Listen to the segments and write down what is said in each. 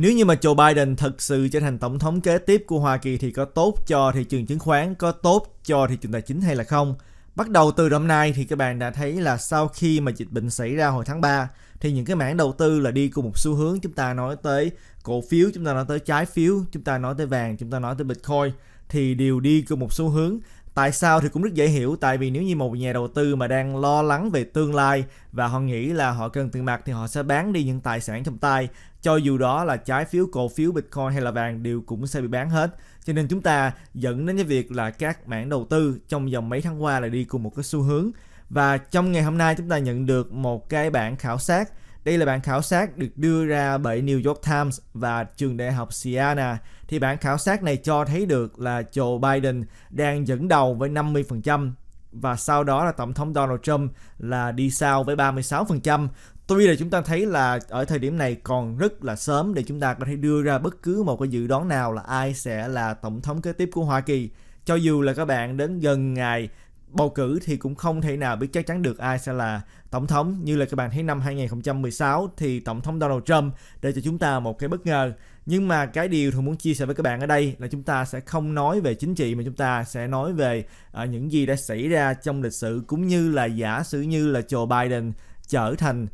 Nếu như mà Joe Biden thật sự trở thành tổng thống kế tiếp của Hoa Kỳ thì có tốt cho thị trường chứng khoán, có tốt cho thị trường tài chính hay là không? Bắt đầu từ năm nay thì các bạn đã thấy là sau khi mà dịch bệnh xảy ra hồi tháng 3 thì những cái mảng đầu tư là đi cùng một xu hướng chúng ta nói tới cổ phiếu, chúng ta nói tới trái phiếu, chúng ta nói tới vàng, chúng ta nói tới Bitcoin thì đều đi cùng một xu hướng. Tại sao thì cũng rất dễ hiểu tại vì nếu như một nhà đầu tư mà đang lo lắng về tương lai và họ nghĩ là họ cần tiền mặt thì họ sẽ bán đi những tài sản trong tay cho dù đó là trái phiếu cổ phiếu bitcoin hay là vàng đều cũng sẽ bị bán hết cho nên chúng ta dẫn đến cái việc là các mảng đầu tư trong vòng mấy tháng qua là đi cùng một cái xu hướng và trong ngày hôm nay chúng ta nhận được một cái bản khảo sát đây là bản khảo sát được đưa ra bởi New York Times và trường đại học Siena. Thì bản khảo sát này cho thấy được là Joe Biden đang dẫn đầu với 50% và sau đó là tổng thống Donald Trump là đi sau với 36%. Tuy là chúng ta thấy là ở thời điểm này còn rất là sớm để chúng ta có thể đưa ra bất cứ một cái dự đoán nào là ai sẽ là tổng thống kế tiếp của Hoa Kỳ. Cho dù là các bạn đến gần ngày bầu cử thì cũng không thể nào biết chắc chắn được ai sẽ là tổng thống như là các bạn thấy năm 2016 thì tổng thống Donald Trump để cho chúng ta một cái bất ngờ nhưng mà cái điều thường muốn chia sẻ với các bạn ở đây là chúng ta sẽ không nói về chính trị mà chúng ta sẽ nói về uh, những gì đã xảy ra trong lịch sử cũng như là giả sử như là Joe Biden trở thành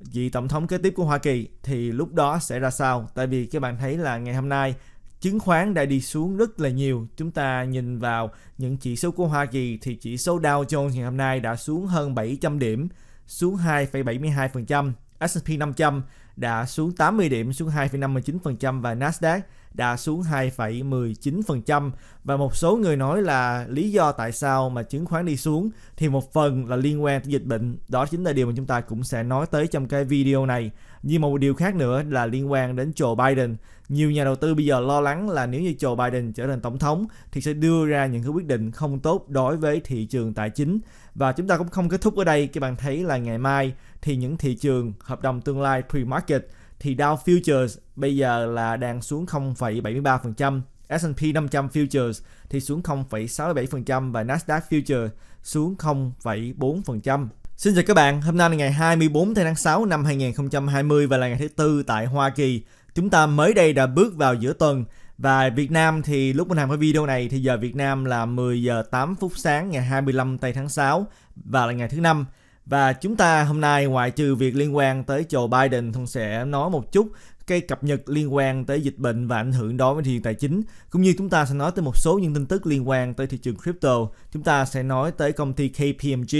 vị tổng thống kế tiếp của Hoa Kỳ thì lúc đó sẽ ra sao? Tại vì các bạn thấy là ngày hôm nay chứng khoán đã đi xuống rất là nhiều. Chúng ta nhìn vào những chỉ số của Hoa Kỳ thì chỉ số Dow Jones ngày hôm nay đã xuống hơn 700 điểm, xuống 2,72%. S&P 500 đã xuống 80 điểm, xuống 2,59% và Nasdaq đã xuống 2,19% và một số người nói là lý do tại sao mà chứng khoán đi xuống thì một phần là liên quan tới dịch bệnh đó chính là điều mà chúng ta cũng sẽ nói tới trong cái video này nhưng một điều khác nữa là liên quan đến Joe Biden nhiều nhà đầu tư bây giờ lo lắng là nếu như Joe Biden trở thành tổng thống thì sẽ đưa ra những cái quyết định không tốt đối với thị trường tài chính và chúng ta cũng không kết thúc ở đây các bạn thấy là ngày mai thì những thị trường hợp đồng tương lai pre-market thì Dow Futures bây giờ là đang xuống 0,73%, S&P 500 Futures thì xuống 0,67% và Nasdaq Futures xuống 0,4%. Xin chào các bạn, hôm nay là ngày 24 tháng 6 năm 2020 và là ngày thứ tư tại Hoa Kỳ. Chúng ta mới đây đã bước vào giữa tuần và Việt Nam thì lúc mình làm cái video này thì giờ Việt Nam là 10 giờ 8 phút sáng ngày 25 tây tháng 6 và là ngày thứ năm và chúng ta hôm nay ngoại trừ việc liên quan tới Joe Biden cũng sẽ nói một chút cái cập nhật liên quan tới dịch bệnh và ảnh hưởng đối với thị trường tài chính cũng như chúng ta sẽ nói tới một số những tin tức liên quan tới thị trường crypto chúng ta sẽ nói tới công ty KPMG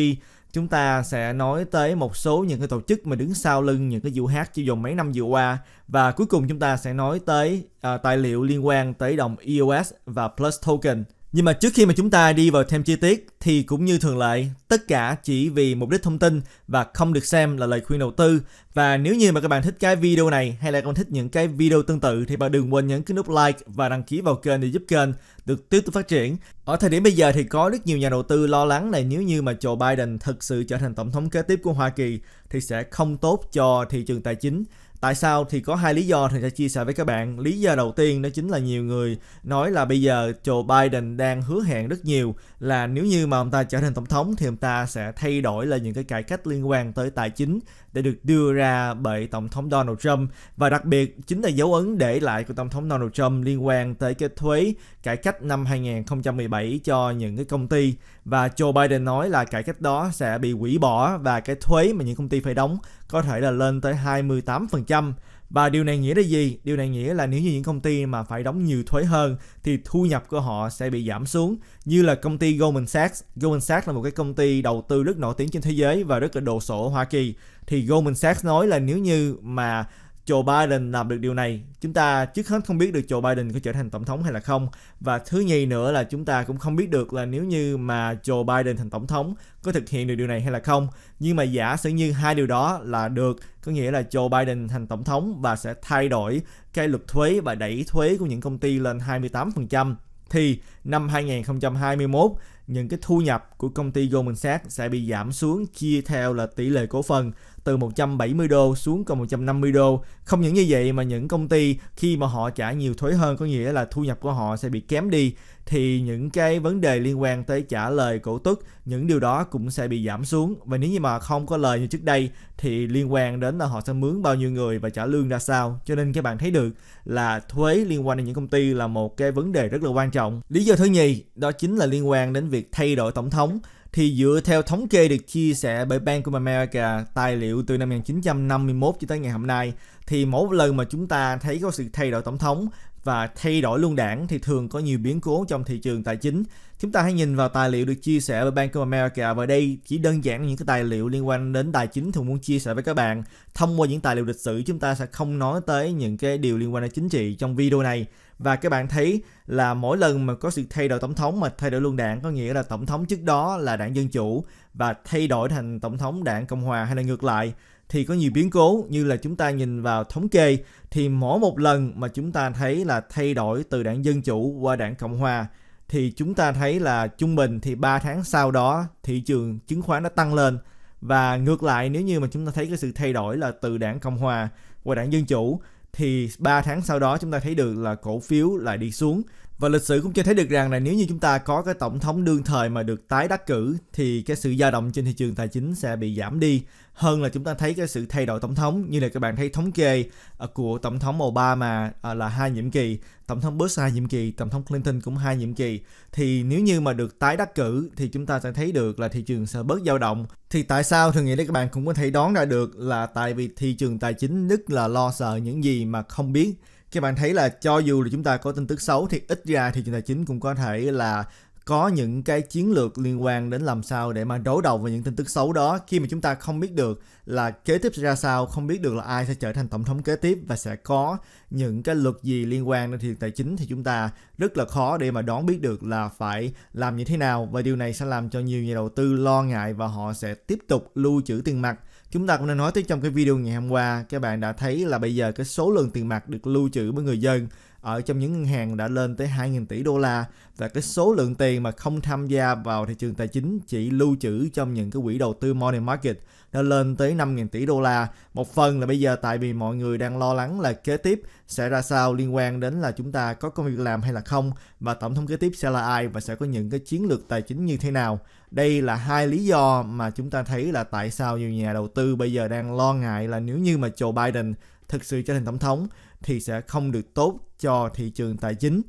chúng ta sẽ nói tới một số những cái tổ chức mà đứng sau lưng những cái vụ hát chỉ dùng mấy năm vừa qua và cuối cùng chúng ta sẽ nói tới uh, tài liệu liên quan tới đồng EOS và Plus Token nhưng mà trước khi mà chúng ta đi vào thêm chi tiết thì cũng như thường lệ, tất cả chỉ vì mục đích thông tin và không được xem là lời khuyên đầu tư. Và nếu như mà các bạn thích cái video này hay là các bạn thích những cái video tương tự thì bạn đừng quên nhấn cái nút like và đăng ký vào kênh để giúp kênh được tiếp tục phát triển. Ở thời điểm bây giờ thì có rất nhiều nhà đầu tư lo lắng này nếu như mà Joe Biden thực sự trở thành tổng thống kế tiếp của Hoa Kỳ thì sẽ không tốt cho thị trường tài chính Tại sao thì có hai lý do thì sẽ chia sẻ với các bạn. Lý do đầu tiên đó chính là nhiều người nói là bây giờ Joe Biden đang hứa hẹn rất nhiều là nếu như mà ông ta trở thành tổng thống thì ông ta sẽ thay đổi là những cái cải cách liên quan tới tài chính đã được đưa ra bởi Tổng thống Donald Trump và đặc biệt chính là dấu ấn để lại của Tổng thống Donald Trump liên quan tới cái thuế cải cách năm 2017 cho những cái công ty và Joe Biden nói là cải cách đó sẽ bị hủy bỏ và cái thuế mà những công ty phải đóng có thể là lên tới 28%. Và điều này nghĩa là gì? Điều này nghĩa là nếu như những công ty mà phải đóng nhiều thuế hơn thì thu nhập của họ sẽ bị giảm xuống như là công ty Goldman Sachs. Goldman Sachs là một cái công ty đầu tư rất nổi tiếng trên thế giới và rất là đồ sộ ở Hoa Kỳ. Thì Goldman Sachs nói là nếu như mà Joe Biden làm được điều này, chúng ta trước hết không biết được Joe Biden có trở thành tổng thống hay là không. Và thứ nhì nữa là chúng ta cũng không biết được là nếu như mà Joe Biden thành tổng thống có thực hiện được điều này hay là không. Nhưng mà giả sử như hai điều đó là được, có nghĩa là Joe Biden thành tổng thống và sẽ thay đổi cái luật thuế và đẩy thuế của những công ty lên 28% thì năm 2021 những cái thu nhập của công ty Goldman Sachs sẽ bị giảm xuống chia theo là tỷ lệ cổ phần từ 170 đô xuống còn 150 đô. Không những như vậy mà những công ty khi mà họ trả nhiều thuế hơn có nghĩa là thu nhập của họ sẽ bị kém đi thì những cái vấn đề liên quan tới trả lời cổ tức những điều đó cũng sẽ bị giảm xuống và nếu như mà không có lời như trước đây thì liên quan đến là họ sẽ mướn bao nhiêu người và trả lương ra sao cho nên các bạn thấy được là thuế liên quan đến những công ty là một cái vấn đề rất là quan trọng lý do thứ nhì đó chính là liên quan đến việc việc thay đổi tổng thống thì dựa theo thống kê được chia sẻ bởi Bank of America tài liệu từ năm 1951 cho tới ngày hôm nay thì mỗi lần mà chúng ta thấy có sự thay đổi tổng thống và thay đổi luôn đảng thì thường có nhiều biến cố trong thị trường tài chính. Chúng ta hãy nhìn vào tài liệu được chia sẻ bởi Bank of America và đây chỉ đơn giản những cái tài liệu liên quan đến tài chính thường muốn chia sẻ với các bạn. Thông qua những tài liệu lịch sử chúng ta sẽ không nói tới những cái điều liên quan đến chính trị trong video này và các bạn thấy là mỗi lần mà có sự thay đổi tổng thống mà thay đổi luôn đảng có nghĩa là tổng thống trước đó là đảng dân chủ và thay đổi thành tổng thống đảng cộng hòa hay là ngược lại thì có nhiều biến cố như là chúng ta nhìn vào thống kê thì mỗi một lần mà chúng ta thấy là thay đổi từ đảng dân chủ qua đảng cộng hòa thì chúng ta thấy là trung bình thì 3 tháng sau đó thị trường chứng khoán đã tăng lên và ngược lại nếu như mà chúng ta thấy cái sự thay đổi là từ đảng cộng hòa qua đảng dân chủ thì 3 tháng sau đó chúng ta thấy được là cổ phiếu lại đi xuống và lịch sử cũng cho thấy được rằng là nếu như chúng ta có cái tổng thống đương thời mà được tái đắc cử thì cái sự dao động trên thị trường tài chính sẽ bị giảm đi hơn là chúng ta thấy cái sự thay đổi tổng thống như là các bạn thấy thống kê à, của tổng thống Obama à, là hai nhiệm kỳ, tổng thống Bush hai nhiệm kỳ, tổng thống Clinton cũng hai nhiệm kỳ thì nếu như mà được tái đắc cử thì chúng ta sẽ thấy được là thị trường sẽ bớt dao động. Thì tại sao thường nghĩ đấy các bạn cũng có thể đoán ra được là tại vì thị trường tài chính rất là lo sợ những gì mà không biết các bạn thấy là cho dù là chúng ta có tin tức xấu thì ít ra thì tài chính cũng có thể là có những cái chiến lược liên quan đến làm sao để mà đối đầu với những tin tức xấu đó khi mà chúng ta không biết được là kế tiếp sẽ ra sao không biết được là ai sẽ trở thành tổng thống kế tiếp và sẽ có những cái luật gì liên quan đến thị tài chính thì chúng ta rất là khó để mà đoán biết được là phải làm như thế nào và điều này sẽ làm cho nhiều nhà đầu tư lo ngại và họ sẽ tiếp tục lưu trữ tiền mặt chúng ta cũng đã nói tới trong cái video ngày hôm qua các bạn đã thấy là bây giờ cái số lượng tiền mặt được lưu trữ bởi người dân ở trong những ngân hàng đã lên tới 2.000 tỷ đô la và cái số lượng tiền mà không tham gia vào thị trường tài chính chỉ lưu trữ trong những cái quỹ đầu tư money market đã lên tới 5.000 tỷ đô la. Một phần là bây giờ tại vì mọi người đang lo lắng là kế tiếp sẽ ra sao liên quan đến là chúng ta có công việc làm hay là không và tổng thống kế tiếp sẽ là ai và sẽ có những cái chiến lược tài chính như thế nào. Đây là hai lý do mà chúng ta thấy là tại sao nhiều nhà đầu tư bây giờ đang lo ngại là nếu như mà Joe Biden thực sự trở thành tổng thống thì sẽ không được tốt cho thị trường tài chính.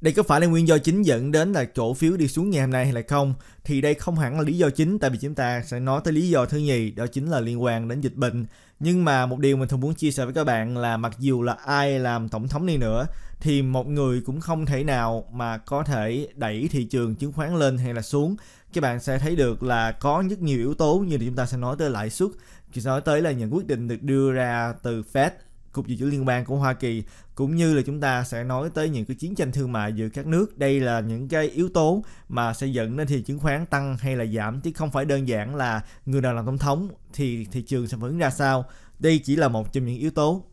Đây có phải là nguyên do chính dẫn đến là cổ phiếu đi xuống ngày hôm nay hay là không? Thì đây không hẳn là lý do chính tại vì chúng ta sẽ nói tới lý do thứ nhì đó chính là liên quan đến dịch bệnh. Nhưng mà một điều mình thường muốn chia sẻ với các bạn là mặc dù là ai làm tổng thống đi nữa thì một người cũng không thể nào mà có thể đẩy thị trường chứng khoán lên hay là xuống. Các bạn sẽ thấy được là có rất nhiều yếu tố như chúng ta sẽ nói tới lãi suất, chúng ta nói tới là những quyết định được đưa ra từ Fed cục dự trữ liên bang của Hoa Kỳ cũng như là chúng ta sẽ nói tới những cái chiến tranh thương mại giữa các nước đây là những cái yếu tố mà sẽ dẫn đến thị chứng khoán tăng hay là giảm chứ không phải đơn giản là người nào làm tổng thống thì thị trường sẽ vẫn ra sao đây chỉ là một trong những yếu tố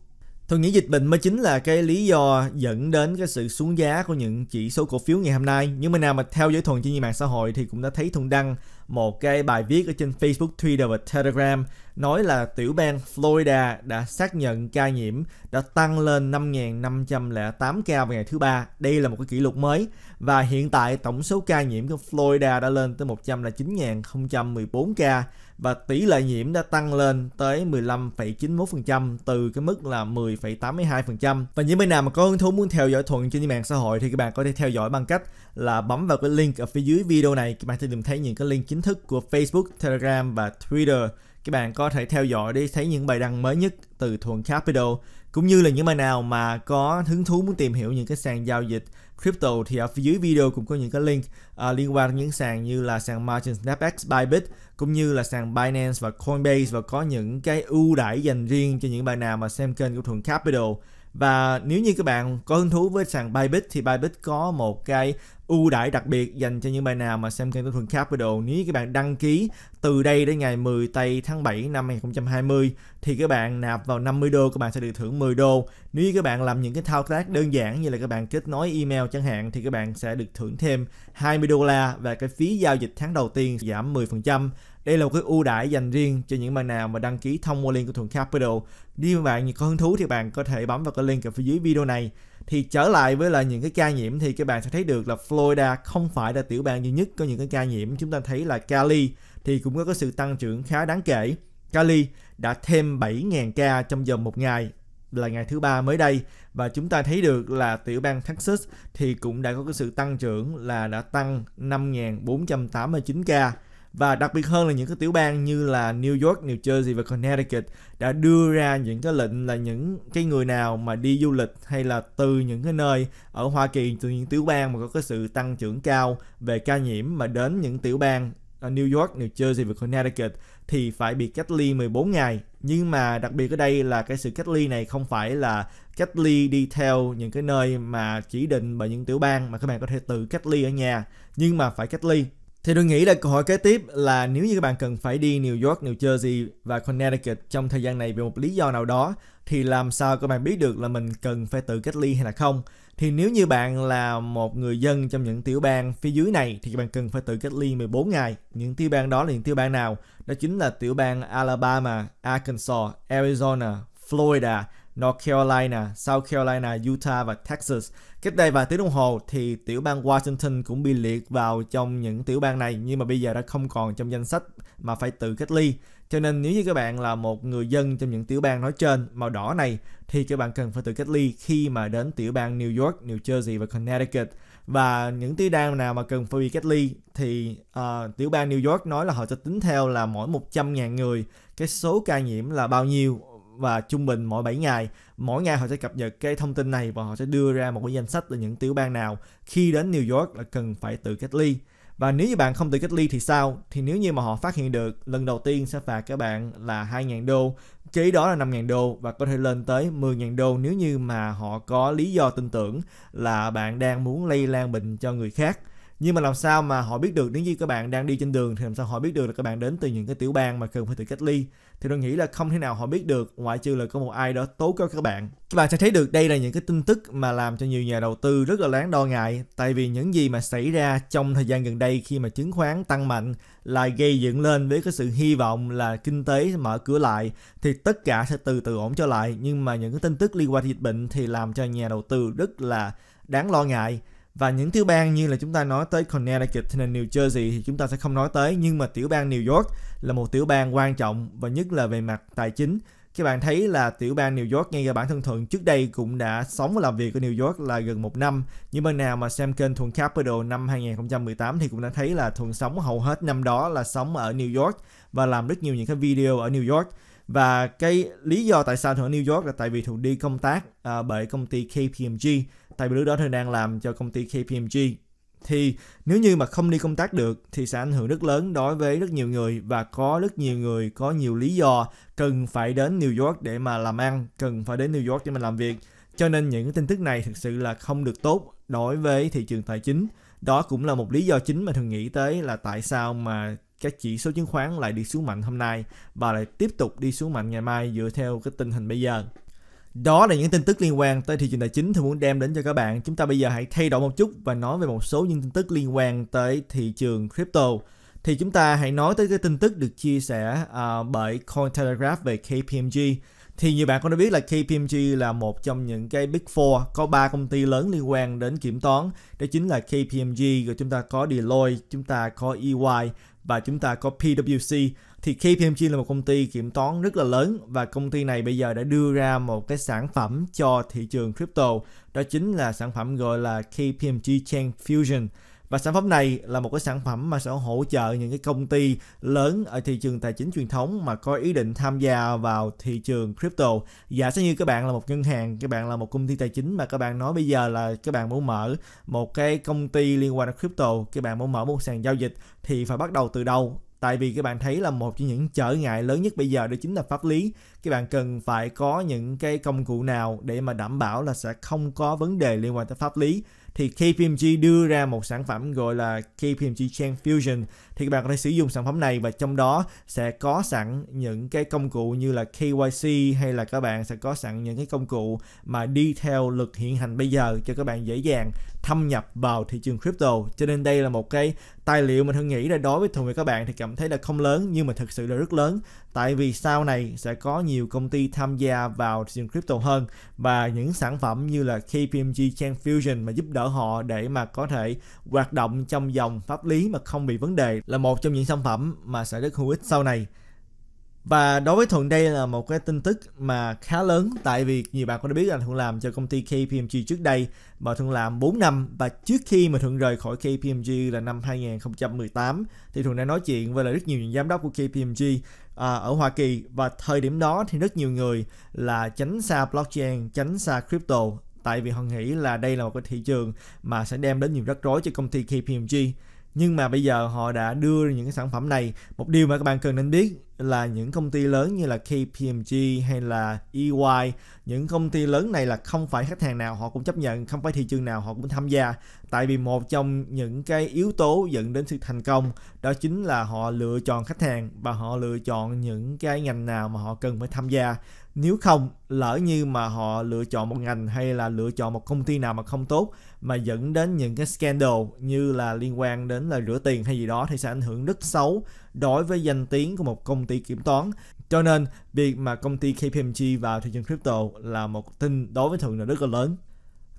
Tôi nghĩ dịch bệnh mới chính là cái lý do dẫn đến cái sự xuống giá của những chỉ số cổ phiếu ngày hôm nay. nhưng mà nào mà theo dõi thuần trên mạng xã hội thì cũng đã thấy thuần đăng một cái bài viết ở trên Facebook, Twitter và Telegram nói là tiểu bang Florida đã xác nhận ca nhiễm đã tăng lên 5.508 ca vào ngày thứ ba. Đây là một cái kỷ lục mới và hiện tại tổng số ca nhiễm của Florida đã lên tới 109.014 ca và tỷ lệ nhiễm đã tăng lên tới 15,91% từ cái mức là 10,82%. Và những bên nào mà có hứng thú muốn theo dõi Thuận trên mạng xã hội thì các bạn có thể theo dõi bằng cách là bấm vào cái link ở phía dưới video này các bạn sẽ tìm thấy những cái link chính thức của Facebook, Telegram và Twitter. Các bạn có thể theo dõi để thấy những bài đăng mới nhất từ Thuận Capital cũng như là những bạn nào mà có hứng thú muốn tìm hiểu những cái sàn giao dịch crypto thì ở phía dưới video cũng có những cái link uh, liên quan đến những sàn như là sàn Margin FX, Bybit cũng như là sàn Binance và Coinbase và có những cái ưu đãi dành riêng cho những bạn nào mà xem kênh của Thuận Capital và nếu như các bạn có hứng thú với sàn Bybit thì Bybit có một cái ưu đãi đặc biệt dành cho những bạn nào mà xem kênh Tuấn Thuần Capital. Nếu các bạn đăng ký từ đây đến ngày 10 tây tháng 7 năm 2020 thì các bạn nạp vào 50 đô các bạn sẽ được thưởng 10 đô. Nếu các bạn làm những cái thao tác đơn giản như là các bạn kết nối email chẳng hạn thì các bạn sẽ được thưởng thêm 20 đô la và cái phí giao dịch tháng đầu tiên giảm 10%. Đây là một cái ưu đãi dành riêng cho những bạn nào mà đăng ký thông qua link của Thuận Capital. Nếu các bạn có hứng thú thì bạn có thể bấm vào cái link ở phía dưới video này thì trở lại với là những cái ca nhiễm thì các bạn sẽ thấy được là Florida không phải là tiểu bang duy nhất có những cái ca nhiễm chúng ta thấy là Cali thì cũng có cái sự tăng trưởng khá đáng kể Cali đã thêm 7.000 ca trong vòng một ngày là ngày thứ ba mới đây và chúng ta thấy được là tiểu bang Texas thì cũng đã có cái sự tăng trưởng là đã tăng 5.489 ca và đặc biệt hơn là những cái tiểu bang như là New York, New Jersey và Connecticut đã đưa ra những cái lệnh là những cái người nào mà đi du lịch hay là từ những cái nơi ở Hoa Kỳ từ những tiểu bang mà có cái sự tăng trưởng cao về ca nhiễm mà đến những tiểu bang ở New York, New Jersey và Connecticut thì phải bị cách ly 14 ngày. Nhưng mà đặc biệt ở đây là cái sự cách ly này không phải là cách ly đi theo những cái nơi mà chỉ định bởi những tiểu bang mà các bạn có thể tự cách ly ở nhà, nhưng mà phải cách ly thì tôi nghĩ là câu hỏi kế tiếp là nếu như các bạn cần phải đi New York, New Jersey và Connecticut trong thời gian này vì một lý do nào đó thì làm sao các bạn biết được là mình cần phải tự cách ly hay là không? Thì nếu như bạn là một người dân trong những tiểu bang phía dưới này thì bạn cần phải tự cách ly 14 ngày. Những tiểu bang đó là những tiểu bang nào? Đó chính là tiểu bang Alabama, Arkansas, Arizona, Florida, North Carolina, South Carolina, Utah và Texas. Cách đây vài tiếng đồng hồ thì tiểu bang Washington cũng bị liệt vào trong những tiểu bang này nhưng mà bây giờ đã không còn trong danh sách mà phải tự cách ly. Cho nên nếu như các bạn là một người dân trong những tiểu bang nói trên màu đỏ này thì các bạn cần phải tự cách ly khi mà đến tiểu bang New York, New Jersey và Connecticut. Và những tiểu bang nào mà cần phải bị cách ly thì uh, tiểu bang New York nói là họ sẽ tính theo là mỗi 100.000 người cái số ca nhiễm là bao nhiêu và trung bình mỗi 7 ngày mỗi ngày họ sẽ cập nhật cái thông tin này và họ sẽ đưa ra một cái danh sách là những tiểu bang nào khi đến New York là cần phải tự cách ly và nếu như bạn không tự cách ly thì sao thì nếu như mà họ phát hiện được lần đầu tiên sẽ phạt các bạn là 2.000 đô kế đó là 5.000 đô và có thể lên tới 10.000 đô nếu như mà họ có lý do tin tưởng là bạn đang muốn lây lan bệnh cho người khác nhưng mà làm sao mà họ biết được nếu như các bạn đang đi trên đường thì làm sao họ biết được là các bạn đến từ những cái tiểu bang mà cần phải tự cách ly thì tôi nghĩ là không thể nào họ biết được ngoại trừ là có một ai đó tố cáo các bạn các bạn sẽ thấy được đây là những cái tin tức mà làm cho nhiều nhà đầu tư rất là đáng đo ngại tại vì những gì mà xảy ra trong thời gian gần đây khi mà chứng khoán tăng mạnh là gây dựng lên với cái sự hy vọng là kinh tế mở cửa lại thì tất cả sẽ từ từ ổn trở lại nhưng mà những cái tin tức liên quan đến dịch bệnh thì làm cho nhà đầu tư rất là đáng lo ngại và những tiểu bang như là chúng ta nói tới Connecticut hay là New Jersey thì chúng ta sẽ không nói tới nhưng mà tiểu bang New York là một tiểu bang quan trọng và nhất là về mặt tài chính các bạn thấy là tiểu bang New York ngay cả bản thân thuận trước đây cũng đã sống và làm việc ở New York là gần một năm. Những bên nào mà xem kênh Thuận Capital năm 2018 thì cũng đã thấy là Thuận sống hầu hết năm đó là sống ở New York và làm rất nhiều những cái video ở New York và cái lý do tại sao thường ở New York là tại vì thường đi công tác à, bởi công ty KPMG tại vì lúc đó thường đang làm cho công ty KPMG thì nếu như mà không đi công tác được thì sẽ ảnh hưởng rất lớn đối với rất nhiều người và có rất nhiều người có nhiều lý do cần phải đến New York để mà làm ăn, cần phải đến New York để mà làm việc. Cho nên những tin tức này thực sự là không được tốt đối với thị trường tài chính. Đó cũng là một lý do chính mà thường nghĩ tới là tại sao mà các chỉ số chứng khoán lại đi xuống mạnh hôm nay và lại tiếp tục đi xuống mạnh ngày mai dựa theo cái tình hình bây giờ. Đó là những tin tức liên quan tới thị trường tài chính tôi muốn đem đến cho các bạn. Chúng ta bây giờ hãy thay đổi một chút và nói về một số những tin tức liên quan tới thị trường crypto. Thì chúng ta hãy nói tới cái tin tức được chia sẻ uh, bởi Cointelegraph về KPMG. Thì như bạn cũng đã biết là KPMG là một trong những cái Big Four có ba công ty lớn liên quan đến kiểm toán. Đó chính là KPMG, rồi chúng ta có Deloitte, chúng ta có EY và chúng ta có PwC thì KPMG là một công ty kiểm toán rất là lớn và công ty này bây giờ đã đưa ra một cái sản phẩm cho thị trường crypto đó chính là sản phẩm gọi là KPMG Chain Fusion và sản phẩm này là một cái sản phẩm mà sẽ hỗ trợ những cái công ty lớn ở thị trường tài chính truyền thống mà có ý định tham gia vào thị trường crypto giả sử như các bạn là một ngân hàng các bạn là một công ty tài chính mà các bạn nói bây giờ là các bạn muốn mở một cái công ty liên quan đến crypto các bạn muốn mở một sàn giao dịch thì phải bắt đầu từ đâu tại vì các bạn thấy là một trong những trở ngại lớn nhất bây giờ đó chính là pháp lý các bạn cần phải có những cái công cụ nào để mà đảm bảo là sẽ không có vấn đề liên quan tới pháp lý thì KPMG đưa ra một sản phẩm gọi là KPMG Chain Fusion thì các bạn có thể sử dụng sản phẩm này và trong đó sẽ có sẵn những cái công cụ như là KYC hay là các bạn sẽ có sẵn những cái công cụ mà đi theo luật hiện hành bây giờ cho các bạn dễ dàng thâm nhập vào thị trường crypto cho nên đây là một cái tài liệu mình hưng nghĩ là đối với thường với các bạn thì cảm thấy là không lớn nhưng mà thực sự là rất lớn tại vì sau này sẽ có nhiều công ty tham gia vào thị trường crypto hơn và những sản phẩm như là KPMG Chain Fusion mà giúp đỡ họ để mà có thể hoạt động trong dòng pháp lý mà không bị vấn đề là một trong những sản phẩm mà sẽ rất hữu ích sau này và đối với Thuận đây là một cái tin tức mà khá lớn tại vì nhiều bạn cũng đã biết là Thuận làm cho công ty KPMG trước đây và Thuận làm 4 năm và trước khi mà Thuận rời khỏi KPMG là năm 2018 thì Thuận đã nói chuyện với lại rất nhiều những giám đốc của KPMG à, ở Hoa Kỳ và thời điểm đó thì rất nhiều người là tránh xa blockchain, tránh xa crypto tại vì họ nghĩ là đây là một cái thị trường mà sẽ đem đến nhiều rắc rối cho công ty KPMG nhưng mà bây giờ họ đã đưa ra những cái sản phẩm này một điều mà các bạn cần nên biết là những công ty lớn như là KPMG hay là EY những công ty lớn này là không phải khách hàng nào họ cũng chấp nhận không phải thị trường nào họ cũng tham gia tại vì một trong những cái yếu tố dẫn đến sự thành công đó chính là họ lựa chọn khách hàng và họ lựa chọn những cái ngành nào mà họ cần phải tham gia nếu không lỡ như mà họ lựa chọn một ngành hay là lựa chọn một công ty nào mà không tốt mà dẫn đến những cái scandal như là liên quan đến là rửa tiền hay gì đó thì sẽ ảnh hưởng rất xấu đối với danh tiếng của một công ty kiểm toán cho nên việc mà công ty KPMG vào thị trường crypto là một tin đối với thường là rất là lớn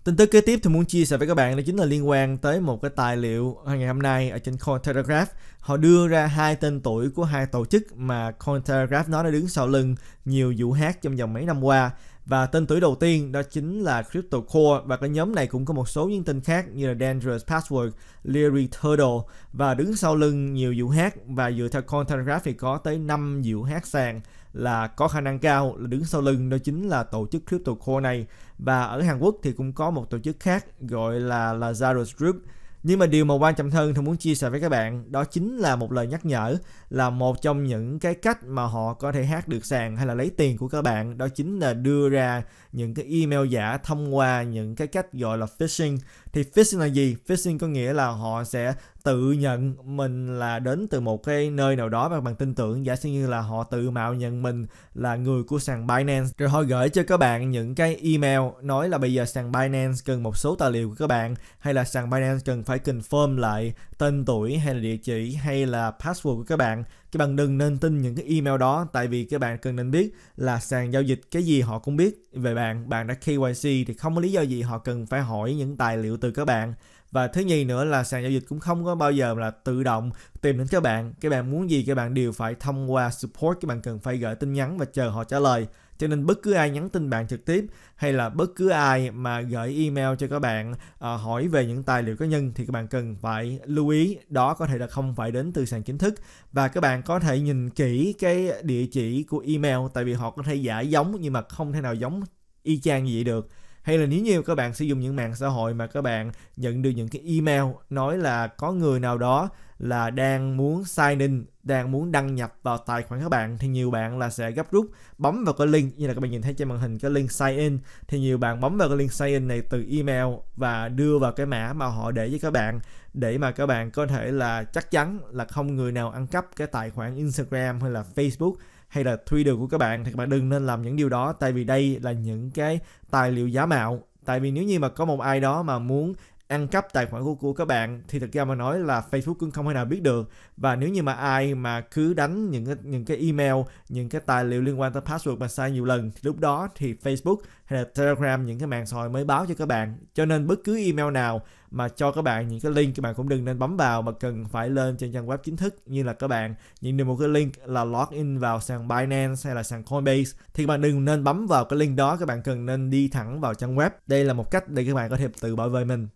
Tin tức kế tiếp thì muốn chia sẻ với các bạn đó chính là liên quan tới một cái tài liệu ngày hôm nay ở trên Coin Telegraph. Họ đưa ra hai tên tuổi của hai tổ chức mà Coin Telegraph nó đã đứng sau lưng nhiều vụ hát trong vòng mấy năm qua. Và tên tuổi đầu tiên đó chính là Crypto Core và cái nhóm này cũng có một số những tên khác như là Dangerous Password, Leary Turtle và đứng sau lưng nhiều vụ hát và dựa theo Coin Telegraph thì có tới 5 vụ hát sàn là có khả năng cao là đứng sau lưng đó chính là tổ chức CryptoCoin này và ở Hàn Quốc thì cũng có một tổ chức khác gọi là Lazarus Group nhưng mà điều mà quan trọng hơn tôi muốn chia sẻ với các bạn đó chính là một lời nhắc nhở là một trong những cái cách mà họ có thể hát được sàn hay là lấy tiền của các bạn đó chính là đưa ra những cái email giả thông qua những cái cách gọi là phishing. Thì phishing là gì? Phishing có nghĩa là họ sẽ tự nhận mình là đến từ một cái nơi nào đó mà bạn tin tưởng giả sử như là họ tự mạo nhận mình là người của sàn Binance rồi họ gửi cho các bạn những cái email nói là bây giờ sàn Binance cần một số tài liệu của các bạn hay là sàn Binance cần phải phải confirm lại tên tuổi hay là địa chỉ hay là password của các bạn các bạn đừng nên tin những cái email đó tại vì các bạn cần nên biết là sàn giao dịch cái gì họ cũng biết về bạn bạn đã KYC thì không có lý do gì họ cần phải hỏi những tài liệu từ các bạn và thứ nhì nữa là sàn giao dịch cũng không có bao giờ là tự động tìm đến các bạn các bạn muốn gì các bạn đều phải thông qua support các bạn cần phải gửi tin nhắn và chờ họ trả lời cho nên bất cứ ai nhắn tin bạn trực tiếp hay là bất cứ ai mà gửi email cho các bạn à, hỏi về những tài liệu cá nhân thì các bạn cần phải lưu ý đó có thể là không phải đến từ sàn chính thức và các bạn có thể nhìn kỹ cái địa chỉ của email tại vì họ có thể giả giống nhưng mà không thể nào giống y chang gì được hay là nếu như các bạn sử dụng những mạng xã hội mà các bạn nhận được những cái email nói là có người nào đó là đang muốn sign in, đang muốn đăng nhập vào tài khoản các bạn thì nhiều bạn là sẽ gấp rút bấm vào cái link như là các bạn nhìn thấy trên màn hình cái link sign in thì nhiều bạn bấm vào cái link sign in này từ email và đưa vào cái mã mà họ để với các bạn để mà các bạn có thể là chắc chắn là không người nào ăn cắp cái tài khoản Instagram hay là Facebook hay là Twitter của các bạn thì các bạn đừng nên làm những điều đó tại vì đây là những cái tài liệu giả mạo tại vì nếu như mà có một ai đó mà muốn ăn cắp tài khoản của, của các bạn thì thực ra mà nói là Facebook cũng không thể nào biết được và nếu như mà ai mà cứ đánh những cái, những cái email những cái tài liệu liên quan tới password mà sai nhiều lần thì lúc đó thì Facebook hay là Telegram những cái mạng xã hội mới báo cho các bạn cho nên bất cứ email nào mà cho các bạn những cái link các bạn cũng đừng nên bấm vào mà cần phải lên trên trang web chính thức như là các bạn nhận được một cái link là login vào sàn Binance hay là sàn Coinbase thì các bạn đừng nên bấm vào cái link đó các bạn cần nên đi thẳng vào trang web đây là một cách để các bạn có thể tự bảo vệ mình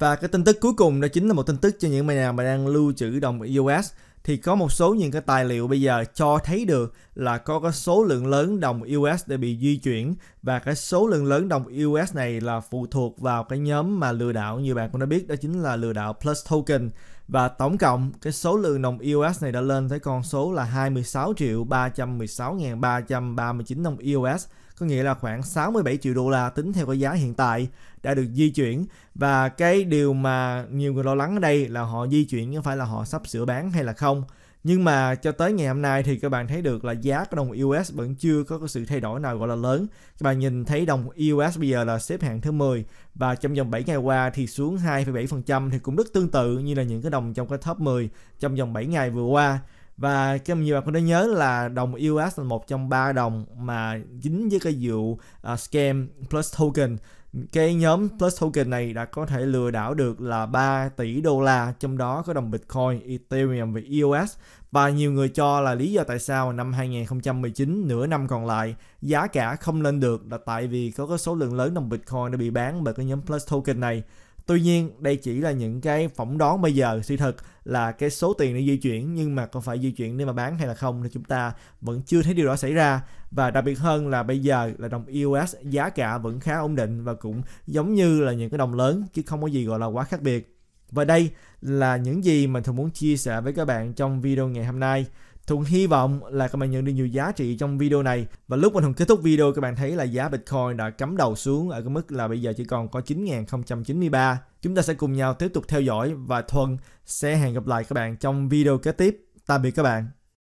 và cái tin tức cuối cùng đó chính là một tin tức cho những bạn nào mà đang lưu trữ đồng EOS thì có một số những cái tài liệu bây giờ cho thấy được là có cái số lượng lớn đồng US để bị di chuyển và cái số lượng lớn đồng US này là phụ thuộc vào cái nhóm mà lừa đảo như bạn cũng đã biết đó chính là lừa đảo Plus Token và tổng cộng cái số lượng đồng US này đã lên tới con số là 26 triệu 316.339 đồng US có nghĩa là khoảng 67 triệu đô la tính theo cái giá hiện tại đã được di chuyển và cái điều mà nhiều người lo lắng ở đây là họ di chuyển có phải là họ sắp sửa bán hay là không nhưng mà cho tới ngày hôm nay thì các bạn thấy được là giá của đồng US vẫn chưa có sự thay đổi nào gọi là lớn. Các bạn nhìn thấy đồng US bây giờ là xếp hạng thứ 10 và trong vòng 7 ngày qua thì xuống 2,7% thì cũng rất tương tự như là những cái đồng trong cái top 10 trong vòng 7 ngày vừa qua và cho nhiều bạn cũng đã nhớ là đồng US là một trong ba đồng mà dính với cái vụ uh, scam plus token cái nhóm plus token này đã có thể lừa đảo được là 3 tỷ đô la trong đó có đồng Bitcoin, Ethereum và EOS và nhiều người cho là lý do tại sao năm 2019 nửa năm còn lại giá cả không lên được là tại vì có cái số lượng lớn đồng Bitcoin đã bị bán bởi cái nhóm plus token này Tuy nhiên đây chỉ là những cái phỏng đoán bây giờ sự thật là cái số tiền để di chuyển nhưng mà có phải di chuyển để mà bán hay là không thì chúng ta vẫn chưa thấy điều đó xảy ra và đặc biệt hơn là bây giờ là đồng EOS giá cả vẫn khá ổn định và cũng giống như là những cái đồng lớn chứ không có gì gọi là quá khác biệt. Và đây là những gì mình thường muốn chia sẻ với các bạn trong video ngày hôm nay. Thuận hy vọng là các bạn nhận được nhiều giá trị trong video này. Và lúc anh Hùng kết thúc video các bạn thấy là giá Bitcoin đã cắm đầu xuống ở cái mức là bây giờ chỉ còn có 9.093. Chúng ta sẽ cùng nhau tiếp tục theo dõi và Thuận sẽ hẹn gặp lại các bạn trong video kế tiếp. Tạm biệt các bạn.